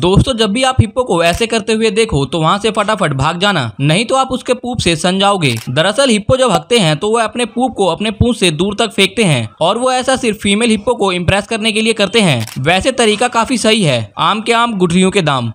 दोस्तों जब भी आप हिप्पो को ऐसे करते हुए देखो तो वहाँ से फटाफट भाग जाना नहीं तो आप उसके पूप से सन जाओगे दरअसल हिप्पो जब हकते हैं तो वह अपने पूप को अपने पूछ से दूर तक फेंकते हैं और वो ऐसा सिर्फ फीमेल हिप्पो को इम्प्रेस करने के लिए करते हैं वैसे तरीका काफी सही है आम के आम गुठलियों के दाम